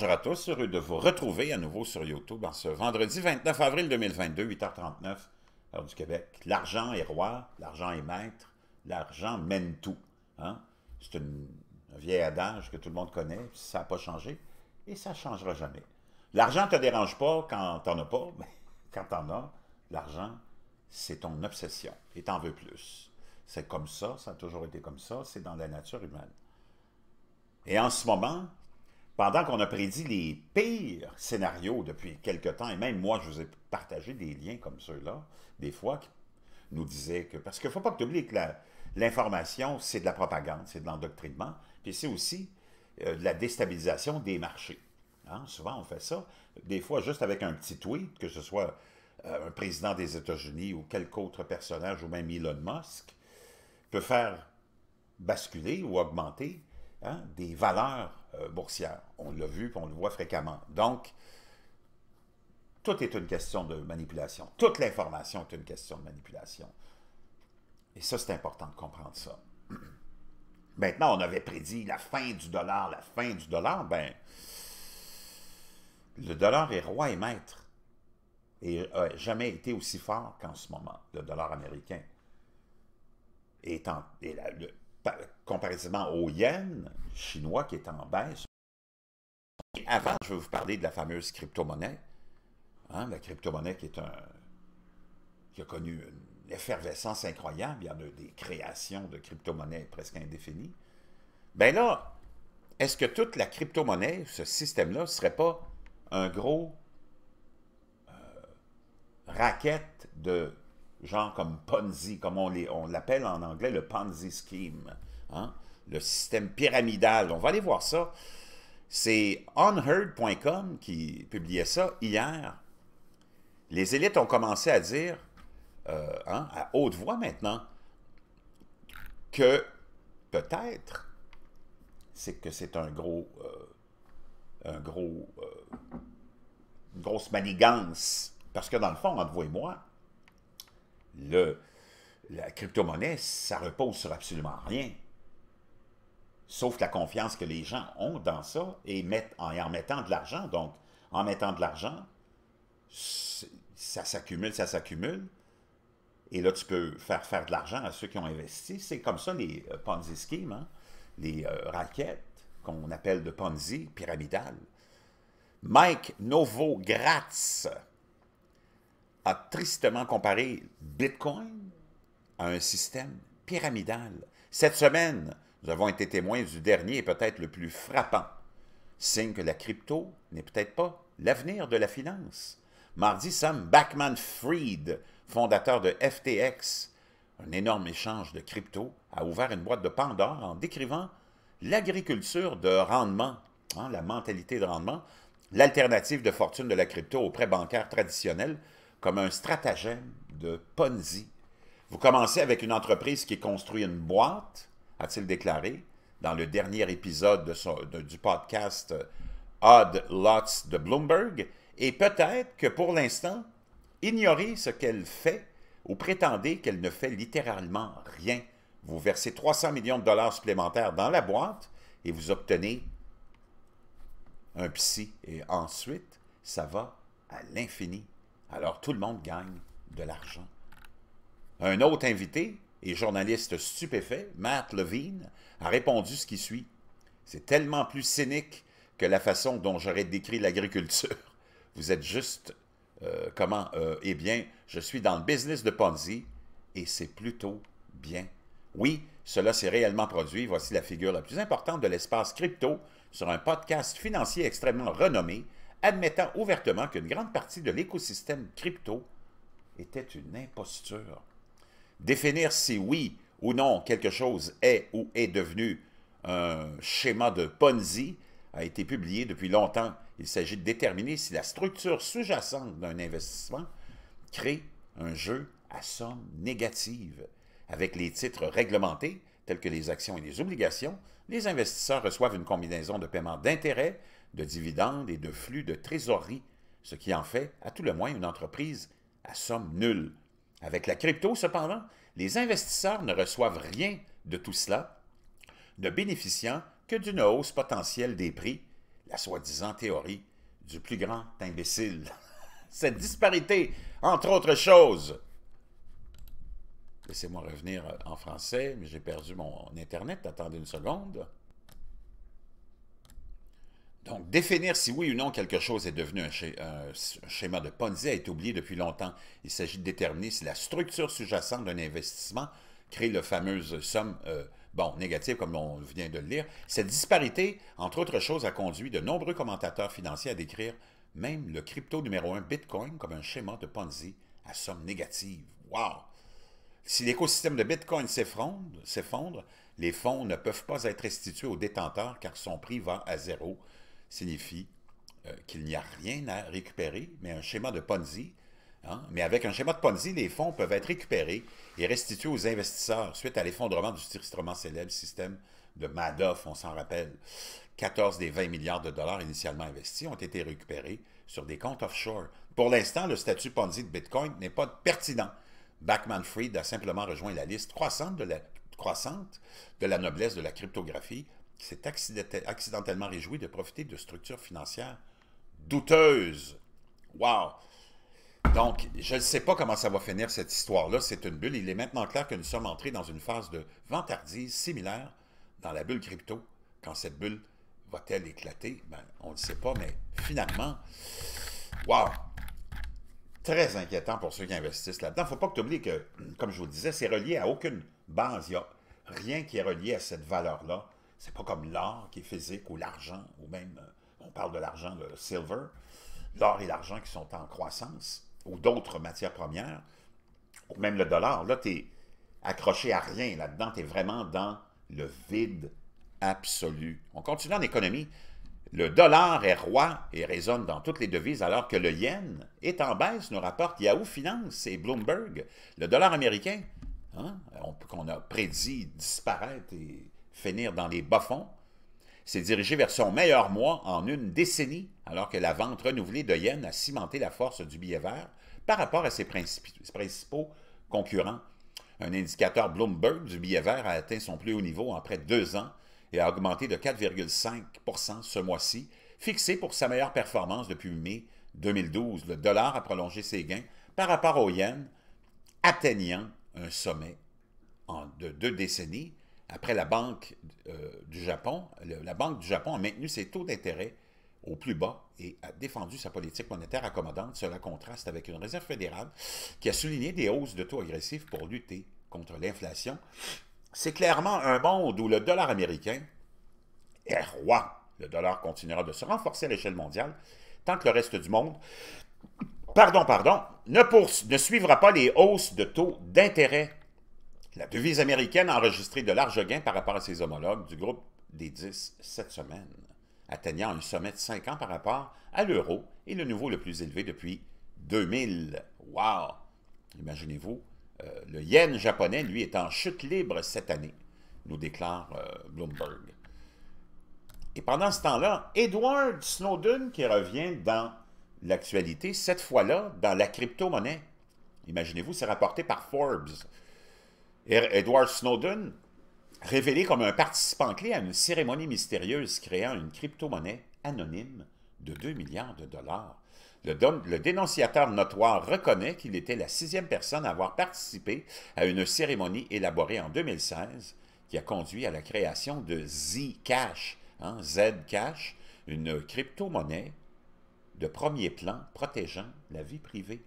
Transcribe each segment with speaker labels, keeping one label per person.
Speaker 1: Je à tous, heureux de vous retrouver à nouveau sur YouTube en ce vendredi 29 avril 2022, 8h39, heure du Québec. L'argent est roi, l'argent est maître, l'argent mène tout. Hein? C'est un vieil adage que tout le monde connaît, ça n'a pas changé et ça ne changera jamais. L'argent ne te dérange pas quand tu n'en as pas, mais quand tu en as, l'argent, c'est ton obsession et en veux plus. C'est comme ça, ça a toujours été comme ça, c'est dans la nature humaine. Et en ce moment, pendant qu'on a prédit les pires scénarios depuis quelque temps, et même moi, je vous ai partagé des liens comme ceux-là, des fois, qui nous disaient que... Parce qu'il ne faut pas que tu oublies que l'information, c'est de la propagande, c'est de l'endoctrinement, puis c'est aussi euh, de la déstabilisation des marchés. Hein. Souvent, on fait ça, des fois, juste avec un petit tweet, que ce soit euh, un président des États-Unis ou quelque autre personnage, ou même Elon Musk, peut faire basculer ou augmenter hein, des valeurs euh, on l'a vu, et on le voit fréquemment. Donc, tout est une question de manipulation. Toute l'information est une question de manipulation. Et ça, c'est important de comprendre ça. Maintenant, on avait prédit la fin du dollar, la fin du dollar. Ben, le dollar est roi et maître. Et n'a euh, jamais été aussi fort qu'en ce moment, le dollar américain. Et, en, comparativement au yen chinois qui est en baisse. avant, je vais vous parler de la fameuse crypto-monnaie. Hein, la crypto-monnaie qui a connu une effervescence incroyable. Il y en a des créations de crypto-monnaies presque indéfinies. Ben là, est-ce que toute la crypto-monnaie, ce système-là, ne serait pas un gros euh, racket de genre comme Ponzi, comme on l'appelle en anglais le Ponzi Scheme, hein? le système pyramidal. On va aller voir ça. C'est unheard.com qui publiait ça hier. Les élites ont commencé à dire, euh, hein, à haute voix maintenant, que peut-être c'est que c'est un gros, euh, un gros, euh, une grosse manigance. Parce que dans le fond, entre vous et moi, la crypto-monnaie, ça repose sur absolument rien. Sauf la confiance que les gens ont dans ça et en, mettant de l'argent. Donc, en mettant de l'argent, ça s'accumule, ça s'accumule. Et là, tu peux faire faire de l'argent à ceux qui ont investi. C'est comme ça les euh, Ponzi schemes, hein. les euh, raquettes qu'on appelle de Ponzi pyramidal. Mike Novogratz a tristement comparé Bitcoin à un système pyramidal. Cette semaine, nous avons été témoins du dernier et peut-être le plus frappant, signe que la crypto n'est peut-être pas l'avenir de la finance. Mardi, Sam Backman-Fried, fondateur de FTX, un énorme échange de crypto, a ouvert une boîte de Pandore en décrivant l'agriculture de rendement, hein, la mentalité de rendement, l'alternative de fortune de la crypto aux prêts bancaires traditionnels, comme un stratagème de Ponzi. Vous commencez avec une entreprise qui construit une boîte, a-t-il déclaré dans le dernier épisode du podcast euh, Odd Lots de Bloomberg, et peut-être que pour l'instant, ignorez ce qu'elle fait ou prétendez qu'elle ne fait littéralement rien. Vous versez 300 millions de dollars supplémentaires dans la boîte et vous obtenez un psy. Et ensuite, ça va à l'infini. Alors tout le monde gagne de l'argent. Un autre invité, et journaliste stupéfait, Matt Levine, a répondu ce qui suit. C'est tellement plus cynique que la façon dont j'aurais décrit l'agriculture. Vous êtes juste... Euh, comment euh, Eh bien, je suis dans le business de Ponzi et c'est plutôt bien. Oui, cela s'est réellement produit. Voici la figure la plus importante de l'espace crypto sur un podcast financier extrêmement renommé admettant ouvertement qu'une grande partie de l'écosystème crypto était une imposture. Définir si oui ou non quelque chose est ou est devenu un schéma de Ponzi a été publié depuis longtemps. Il s'agit de déterminer si la structure sous-jacente d'un investissement crée un jeu à somme négative. Avec les titres réglementés, tels que les actions et les obligations, les investisseurs reçoivent une combinaison de paiements d'intérêts de dividendes et de flux de trésorerie, ce qui en fait, à tout le moins, une entreprise à somme nulle. Avec la crypto, cependant, les investisseurs ne reçoivent rien de tout cela, ne bénéficiant que d'une hausse potentielle des prix, la soi-disant théorie du plus grand imbécile. Cette disparité, entre autres choses. Laissez-moi revenir en français, mais j'ai perdu mon Internet. Attendez une seconde. Donc, définir si oui ou non quelque chose est devenu un, schéma de Ponzi a été oublié depuis longtemps. Il s'agit de déterminer si la structure sous-jacente d'un investissement crée la fameuse somme euh, bon, négative, comme on vient de le lire. Cette disparité, entre autres choses, a conduit de nombreux commentateurs financiers à décrire même le crypto numéro 1 Bitcoin comme un schéma de Ponzi à somme négative. Wow! Si l'écosystème de Bitcoin s'effondre, les fonds ne peuvent pas être restitués aux détenteurs car son prix va à zéro signifie euh, qu'il n'y a rien à récupérer, mais un schéma de Ponzi. Hein. Mais avec un schéma de Ponzi, les fonds peuvent être récupérés et restitués aux investisseurs suite à l'effondrement du tristement célèbre système de Madoff, on s'en rappelle. 14 des 20 milliards de dollars initialement investis ont été récupérés sur des comptes offshore. Pour l'instant, le statut Ponzi de Bitcoin n'est pas pertinent. Backman Fried a simplement rejoint la liste croissante de la noblesse de la cryptographie s'est accidentellement réjoui de profiter de structures financières douteuses. Wow! Donc, je ne sais pas comment ça va finir cette histoire-là. C'est une bulle. Il est maintenant clair que nous sommes entrés dans une phase de ventardise similaire dans la bulle crypto. Quand cette bulle va-t-elle éclater? Ben, on ne sait pas, mais finalement, wow! Très inquiétant pour ceux qui investissent là-dedans. Il ne faut pas que tu oublies que, comme je vous le disais, c'est relié à aucune base. Il n'y a rien qui est relié à cette valeur-là c'est pas comme l'or qui est physique ou l'argent, ou même, euh, on parle de l'argent, le silver. L'or et l'argent qui sont en croissance, ou d'autres matières premières, ou même le dollar. Là, tu es accroché à rien là-dedans. Tu es vraiment dans le vide absolu. On continue en économie. Le dollar est roi et résonne dans toutes les devises alors que le yen est en baisse, nous rapporte Yahoo Finance et Bloomberg. Le dollar américain, hein, qu'on a prédit disparaître et finir dans les bas-fonds, s'est dirigé vers son meilleur mois en une décennie, alors que la vente renouvelée de Yen a cimenté la force du billet vert par rapport à ses principaux concurrents. Un indicateur Bloomberg du billet vert a atteint son plus haut niveau en près de deux ans et a augmenté de 4,5 ce mois-ci, fixé pour sa meilleure performance depuis mai 2012. Le dollar a prolongé ses gains par rapport au yen, atteignant un sommet en de deux décennies après, la Banque euh, du Japon, la Banque du Japon a maintenu ses taux d'intérêt au plus bas et a défendu sa politique monétaire accommodante. Cela contraste avec une réserve fédérale qui a souligné des hausses de taux agressives pour lutter contre l'inflation. C'est clairement un monde où le dollar américain est roi. Le dollar continuera de se renforcer à l'échelle mondiale tant que le reste du monde, pardon, pardon, ne suivra pas les hausses de taux d'intérêt la devise américaine a enregistré de larges gains par rapport à ses homologues du groupe des 10 cette semaine, atteignant un sommet de 5 ans par rapport à l'euro et le niveau le plus élevé depuis 2000. Wow! Imaginez-vous, euh, le yen japonais, lui, est en chute libre cette année, nous déclare euh, Bloomberg. Et pendant ce temps-là, Edward Snowden qui revient dans l'actualité, cette fois-là dans la crypto-monnaie. Imaginez-vous, c'est rapporté par Forbes. Edward Snowden, révélé comme un participant clé à une cérémonie mystérieuse créant une crypto-monnaie anonyme de 2 milliards de dollars. Le, dénonciateur notoire reconnaît qu'il était la sixième personne à avoir participé à une cérémonie élaborée en 2016 qui a conduit à la création de Zcash, hein, Zcash, une crypto-monnaie de premier plan protégeant la vie privée.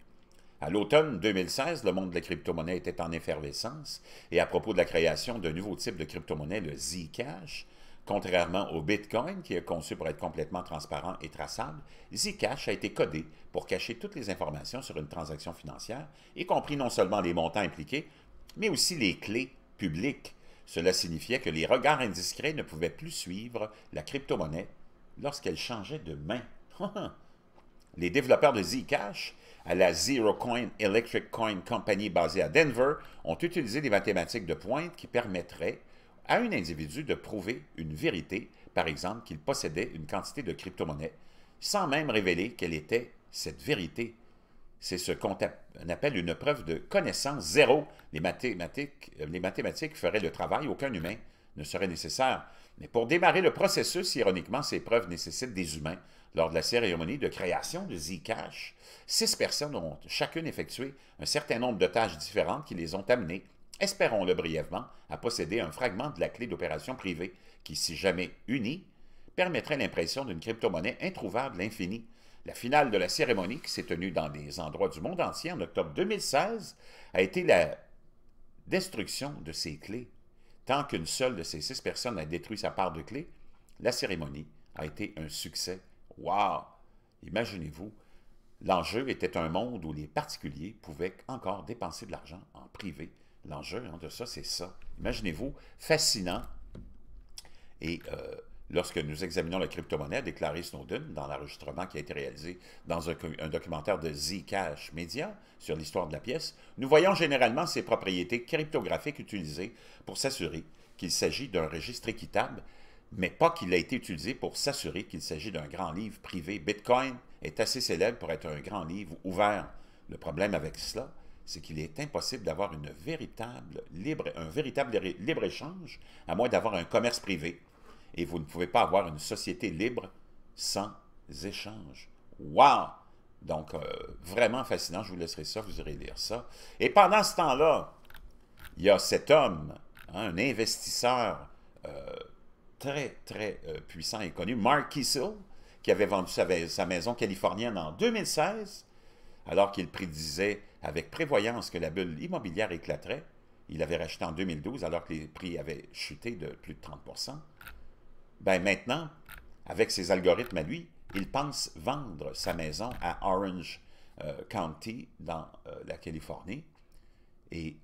Speaker 1: À l'automne 2016, le monde de la crypto-monnaie était en effervescence et à propos de la création d'un nouveau type de crypto-monnaie, le Zcash, Contrairement au Bitcoin, qui est conçu pour être complètement transparent et traçable, Zcash a été codé pour cacher toutes les informations sur une transaction financière, y compris non seulement les montants impliqués, mais aussi les clés publiques. Cela signifiait que les regards indiscrets ne pouvaient plus suivre la crypto-monnaie lorsqu'elle changeait de main. les développeurs de Zcash à la Zero Coin Electric Coin Company basée à Denver ont utilisé des mathématiques de pointe qui permettraient à un individu de prouver une vérité, par exemple qu'il possédait une quantité de crypto-monnaie, sans même révéler quelle était cette vérité. C'est ce qu'on appelle une preuve de connaissance zéro. Les mathématiques, euh, les mathématiques feraient le travail, aucun humain ne serait nécessaire. Mais pour démarrer le processus, ironiquement, ces preuves nécessitent des humains lors de la cérémonie de création de Zcash, six personnes ont chacune effectué un certain nombre de tâches différentes qui les ont amenées, espérons-le brièvement, à posséder un fragment de la clé d'opération privée qui, si jamais unie, permettrait l'impression d'une crypto-monnaie introuvable infinie. La finale de la cérémonie, qui s'est tenue dans des endroits du monde entier en octobre 2016, a été la destruction de ces clés. Tant qu'une seule de ces six personnes a détruit sa part de clé, la cérémonie a été un succès Wow! Imaginez-vous, l'enjeu était un monde où les particuliers pouvaient encore dépenser de l'argent en privé. L'enjeu en hein, de ça, c'est ça. Imaginez-vous, fascinant. Et euh, lorsque nous examinons la crypto-monnaie, a déclaré Snowden dans l'enregistrement qui a été réalisé dans un, un documentaire de Zcash Media sur l'histoire de la pièce, nous voyons généralement ses propriétés cryptographiques utilisées pour s'assurer qu'il s'agit d'un registre équitable mais pas qu'il ait été utilisé pour s'assurer qu'il s'agit d'un grand livre privé. Bitcoin est assez célèbre pour être un grand livre ouvert. Le problème avec cela, c'est qu'il est impossible d'avoir un véritable libre-échange, à moins d'avoir un commerce privé. Et vous ne pouvez pas avoir une société libre sans échange. Wow! Donc, euh, vraiment fascinant, je vous laisserai ça, vous irez lire ça. Et pendant ce temps-là, il y a cet homme, hein, un investisseur euh, très, très euh, puissant et connu, Mark Kissel, qui avait vendu sa, maison californienne en 2016, alors qu'il prédisait avec prévoyance que la bulle immobilière éclaterait. Il avait racheté en 2012 alors que les prix avaient chuté de plus de 30 Ben maintenant, avec ses algorithmes à lui, il pense vendre sa maison à Orange euh, County, dans euh, la Californie. Et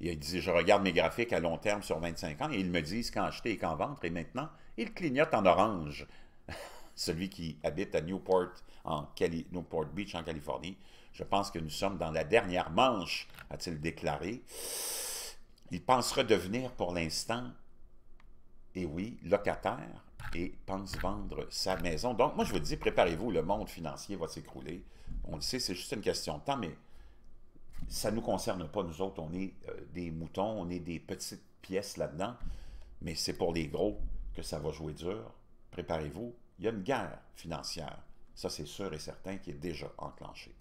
Speaker 1: il dit, je regarde mes graphiques à long terme sur 25 ans, et ils me disent quand acheter et quand vendre, et maintenant, il clignote en orange. Celui qui habite à Newport, en Newport Beach, en Californie, je pense que nous sommes dans la dernière manche, a-t-il déclaré. Il pense redevenir pour l'instant, et oui, locataire, et pense vendre sa maison. Donc, moi, je vous dis, préparez-vous, le monde financier va s'écrouler. On le sait, c'est juste une question de temps, mais ça ne nous concerne pas, nous autres, on est euh, des moutons, on est des petites pièces là-dedans, mais c'est pour les gros que ça va jouer dur. Préparez-vous, il y a une guerre financière. Ça, c'est sûr et certain qui est déjà enclenchée.